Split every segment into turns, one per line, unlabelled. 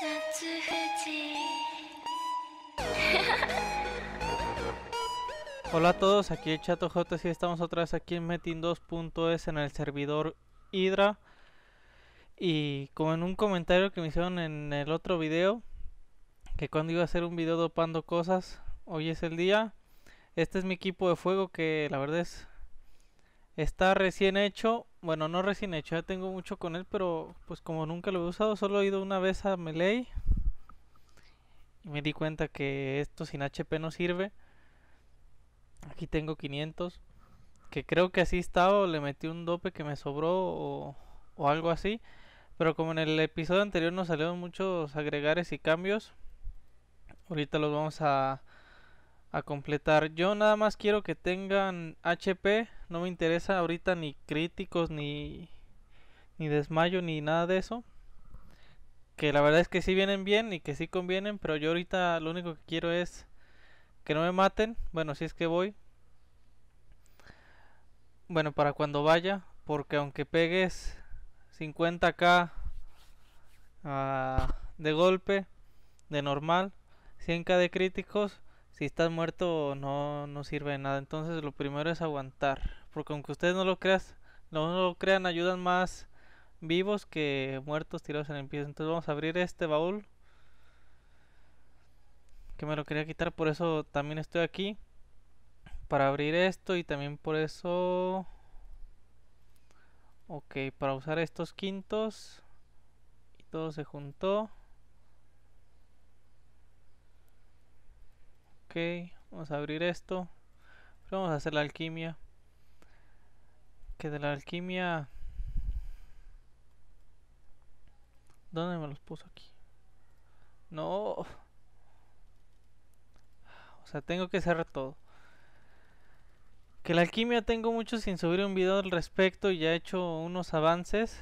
Hola a todos, aquí el Chato y estamos otra vez aquí en Metin 2.es en el servidor Hydra Y como en un comentario que me hicieron en el otro video Que cuando iba a hacer un video dopando cosas, hoy es el día Este es mi equipo de fuego que la verdad es Está recién hecho, bueno, no recién hecho, ya tengo mucho con él, pero pues como nunca lo he usado, solo he ido una vez a Melee. Y me di cuenta que esto sin HP no sirve. Aquí tengo 500. Que creo que así estaba, o le metí un dope que me sobró o, o algo así. Pero como en el episodio anterior nos salieron muchos agregares y cambios, ahorita los vamos a, a completar. Yo nada más quiero que tengan HP no me interesa ahorita ni críticos, ni, ni desmayo, ni nada de eso. Que la verdad es que sí vienen bien y que sí convienen, pero yo ahorita lo único que quiero es que no me maten. Bueno, si es que voy. Bueno, para cuando vaya, porque aunque pegues 50k ah, de golpe, de normal, 100k de críticos, si estás muerto no, no sirve de nada. Entonces lo primero es aguantar porque aunque ustedes no lo creas, no, lo crean, ayudan más vivos que muertos tirados en el piso. Entonces vamos a abrir este baúl. Que me lo quería quitar, por eso también estoy aquí. Para abrir esto y también por eso... Ok, para usar estos quintos. Y todo se juntó. Ok, vamos a abrir esto. vamos a hacer la alquimia. Que de la alquimia... ¿Dónde me los puso aquí? No. O sea, tengo que cerrar todo. Que la alquimia tengo mucho sin subir un video al respecto. Y Ya he hecho unos avances.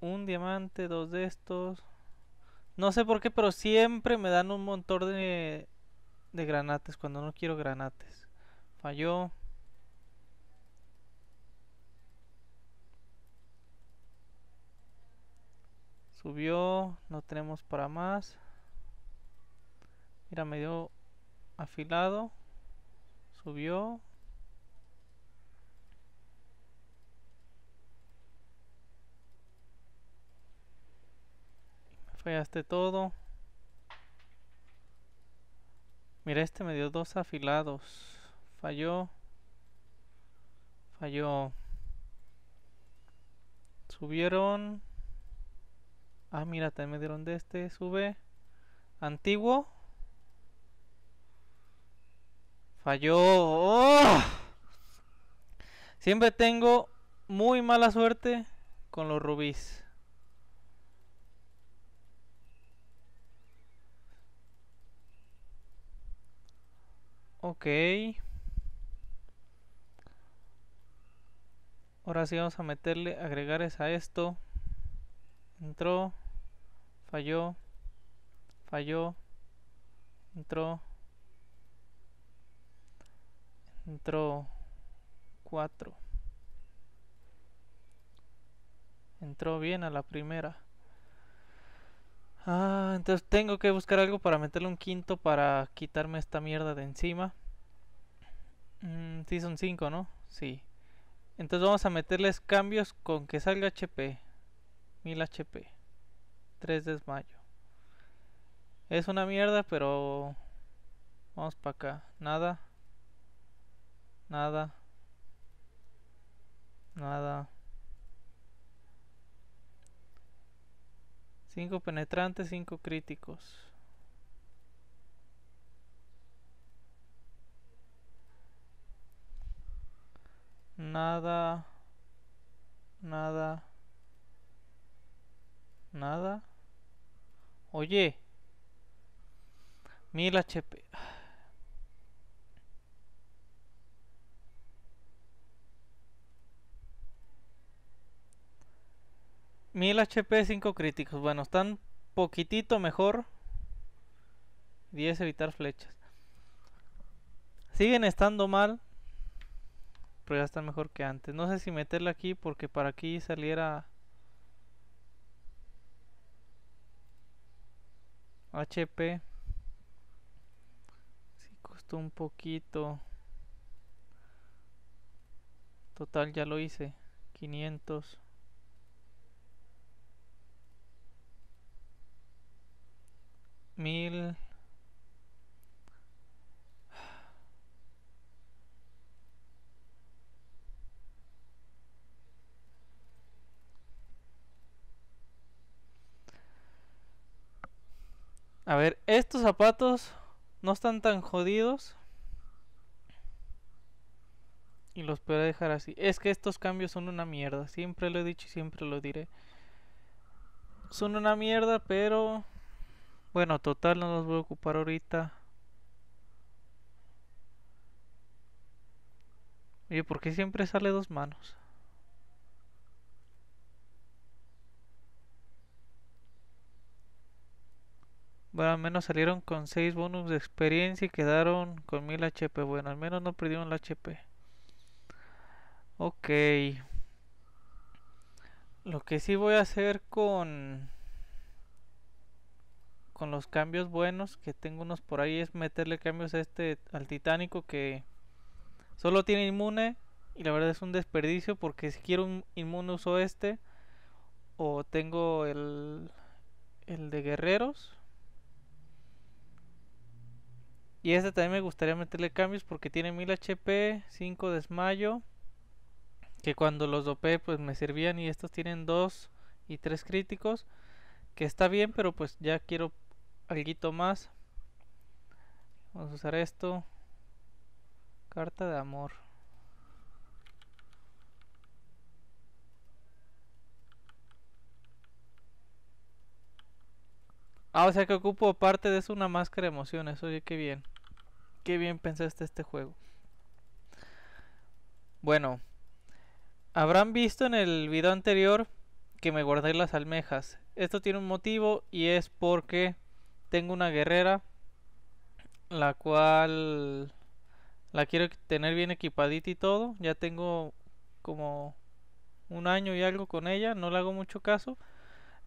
Un diamante, dos de estos. No sé por qué, pero siempre me dan un montón de, de granates cuando no quiero granates. Falló. Subió, no tenemos para más. Mira, me dio afilado. Subió. Me fallaste todo. Mira, este me dio dos afilados. Falló. Falló. Subieron. Ah, mira, también me dieron de este. Sube. Antiguo. Falló. ¡Oh! Siempre tengo muy mala suerte con los rubíes. Ok. Ahora sí vamos a meterle agregares a esto. Entró falló, falló, entró, entró 4. Entró bien a la primera. Ah, entonces tengo que buscar algo para meterle un quinto para quitarme esta mierda de encima. Mm, sí, son 5, ¿no? Sí. Entonces vamos a meterles cambios con que salga HP. 1000 HP. 3 desmayo. Es una mierda, pero... Vamos para acá. Nada. Nada. Nada. cinco penetrantes, cinco críticos. Nada. Nada. Nada. Oye. 1000 HP. Mil HP, 5 críticos. Bueno, están poquitito mejor. 10 evitar flechas. Siguen estando mal. Pero ya están mejor que antes. No sé si meterla aquí porque para aquí saliera... HP. Sí, costó un poquito. Total, ya lo hice. 500. 1000, A ver, estos zapatos no están tan jodidos. Y los puedo dejar así. Es que estos cambios son una mierda. Siempre lo he dicho y siempre lo diré. Son una mierda, pero... Bueno, total, no los voy a ocupar ahorita. Oye, ¿por qué siempre sale dos manos? Bueno, al menos salieron con 6 bonus de experiencia y quedaron con 1000 HP. Bueno, al menos no perdieron el HP. Ok. Lo que sí voy a hacer con... Con los cambios buenos, que tengo unos por ahí, es meterle cambios a este al titánico que solo tiene inmune. Y la verdad es un desperdicio porque si quiero un inmune uso este. O tengo el, el de guerreros y este también me gustaría meterle cambios porque tiene 1000 HP, 5 desmayo. Que cuando los dopé pues me servían y estos tienen 2 y 3 críticos. Que está bien, pero pues ya quiero algo más. Vamos a usar esto. Carta de amor. Ah, o sea que ocupo parte de eso una máscara de emociones. Oye, qué bien qué bien pensaste este juego. Bueno, habrán visto en el video anterior que me guardé las almejas. Esto tiene un motivo y es porque tengo una guerrera la cual la quiero tener bien equipadita y todo. Ya tengo como un año y algo con ella, no le hago mucho caso,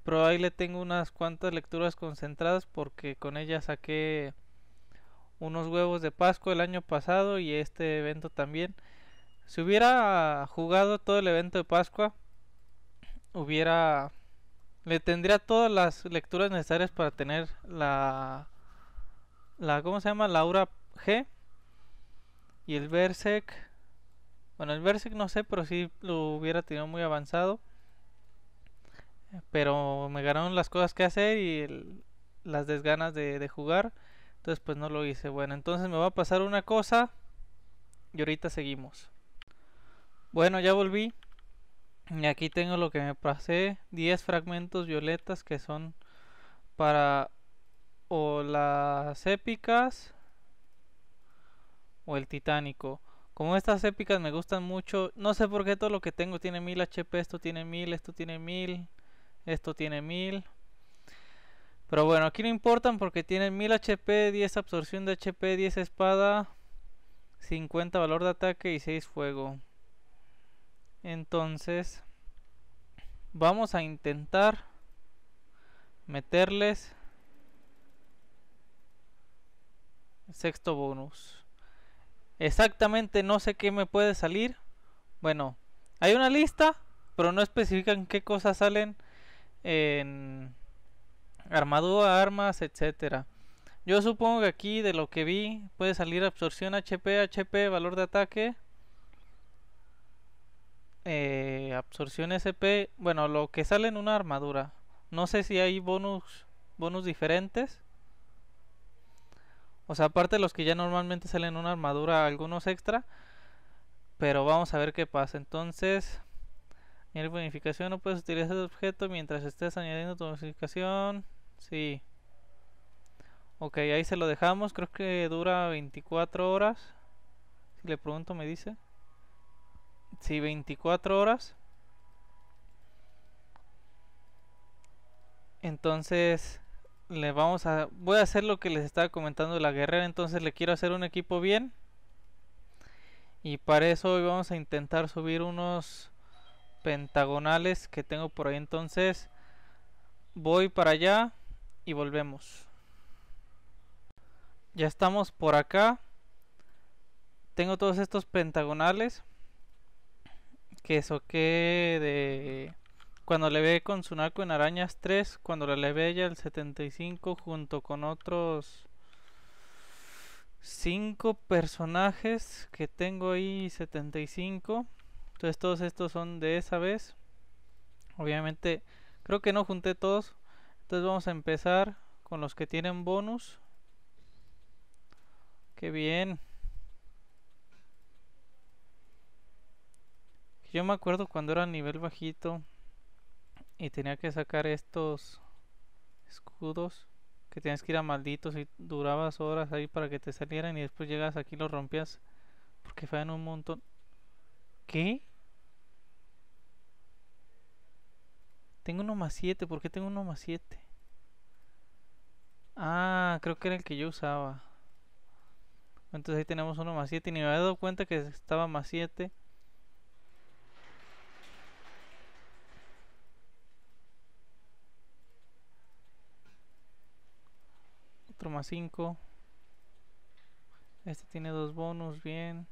pero ahí le tengo unas cuantas lecturas concentradas porque con ella saqué unos huevos de Pascua el año pasado y este evento también. Si hubiera jugado todo el evento de Pascua, hubiera le tendría todas las lecturas necesarias para tener la la ¿cómo se llama? laura G y el Berserk. Bueno, el Berserk no sé, pero si lo hubiera tenido muy avanzado. Pero me ganaron las cosas que hacer y las desganas de jugar. Entonces pues no lo hice. Bueno, entonces me va a pasar una cosa y ahorita seguimos. Bueno, ya volví. Y aquí tengo lo que me pasé. 10 fragmentos violetas que son para o las épicas o el titánico. Como estas épicas me gustan mucho, no sé por qué todo lo que tengo tiene 1000 HP, esto tiene 1000, esto tiene 1000, esto tiene 1000. Pero bueno, aquí no importan porque tienen 1000 HP, 10 absorción de HP, 10 espada, 50 valor de ataque y 6 fuego. Entonces, vamos a intentar meterles sexto bonus. Exactamente no sé qué me puede salir. Bueno, hay una lista, pero no especifican qué cosas salen en armadura, armas, etcétera. Yo supongo que aquí de lo que vi puede salir absorción HP, HP, valor de ataque, eh, absorción SP, bueno, lo que sale en una armadura. No sé si hay bonus, bonus diferentes. O sea, aparte de los que ya normalmente salen en una armadura, algunos extra. Pero vamos a ver qué pasa. Entonces, en bonificación no puedes utilizar el objeto mientras estés añadiendo tu bonificación. Sí. Ok, ahí se lo dejamos. Creo que dura 24 horas. Si le pregunto, me dice. Sí, 24 horas. Entonces, le vamos a... Voy a hacer lo que les estaba comentando la guerrera. Entonces, le quiero hacer un equipo bien. Y para eso hoy vamos a intentar subir unos pentagonales que tengo por ahí. Entonces, voy para allá y volvemos. Ya estamos por acá. Tengo todos estos pentagonales. Que soqué de... Cuando le ve con Sunako en Arañas 3, cuando la levé ella el 75 junto con otros 5 personajes que tengo ahí 75. Entonces todos estos son de esa vez. Obviamente creo que no junté todos entonces vamos a empezar con los que tienen bonus. ¡Qué bien! Yo me acuerdo cuando era nivel bajito y tenía que sacar estos escudos que tenías que ir a malditos y durabas horas ahí para que te salieran y después llegas aquí y los rompías porque fallan un montón. ¿Qué? Tengo uno más 7. ¿Por qué tengo uno más 7? Ah, creo que era el que yo usaba. Entonces ahí tenemos uno más 7. Ni me había dado cuenta que estaba más 7. Otro más 5. Este tiene dos bonus. Bien.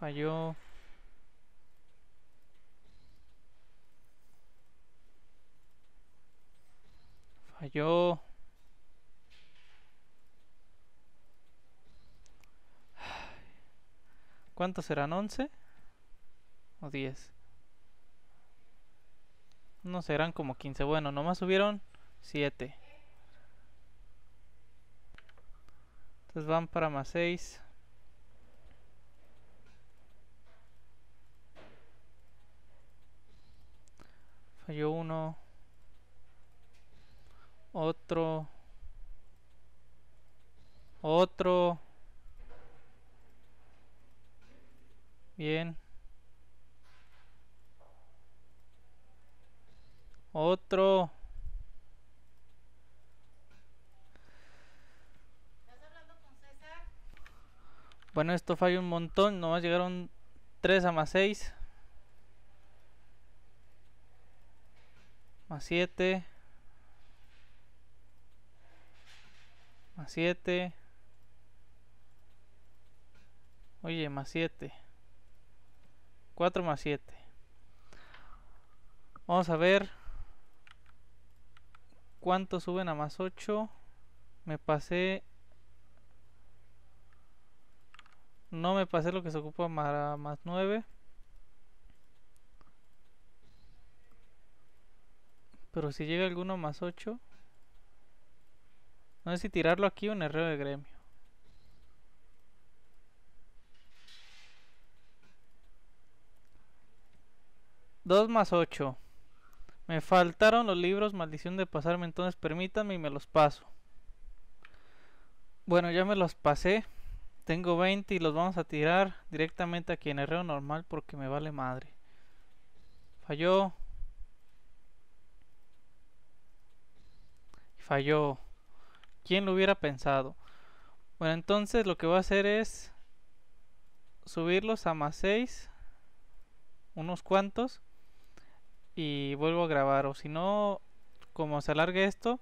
Falló. Ah, yo... ¿Cuántos serán? ¿11? ¿O 10? No serán como 15. Bueno, nomás subieron 7. Entonces van para más 6. Falló 1 otro, otro, bien, otro. Bueno, esto falló un montón. Nomás llegaron 3 a más 6. Más 7. 7. Oye, más 7. 4 más 7. Vamos a ver cuánto suben a más 8. Me pasé... No me pasé lo que se ocupa más, más 9. Pero si llega alguno más 8... No sé si tirarlo aquí o el reo de gremio. 2 más 8. Me faltaron los libros, maldición de pasarme, entonces permítanme y me los paso. Bueno, ya me los pasé. Tengo 20 y los vamos a tirar directamente aquí en reo normal porque me vale madre. Falló. Falló. ¿Quién lo hubiera pensado? Bueno, entonces lo que voy a hacer es subirlos a más 6, unos cuantos, y vuelvo a grabar. O si no, como se alargue esto,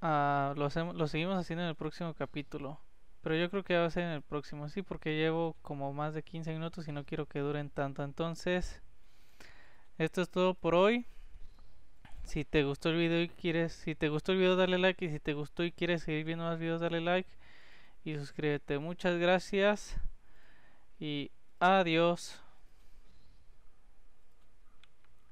ah, lo, lo seguimos haciendo en el próximo capítulo. Pero yo creo que va a ser en el próximo, sí, porque llevo como más de 15 minutos y no quiero que duren tanto. Entonces, esto es todo por hoy. Si te gustó el video y quieres, si te gustó el video dale like y si te gustó y quieres seguir viendo más videos dale like y suscríbete. Muchas gracias y adiós.